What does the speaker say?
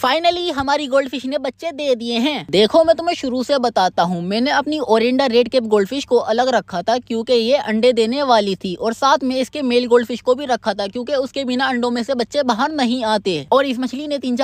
finally हमारी gold fish ने बच्चे दे दिए हैं देखो मैं तुम्हें शुरू से बताता हूँ मैंने अपनी oranda red cap gold fish को अलग रखा था क्योंकि ये अंडे देने वाली थी और साथ में इसके मेल गोल्ड फिश को भी रखा था क्योंकि उसके बिना अंडों में से बच्चे बाहर नहीं आते और इस मछली ने तीन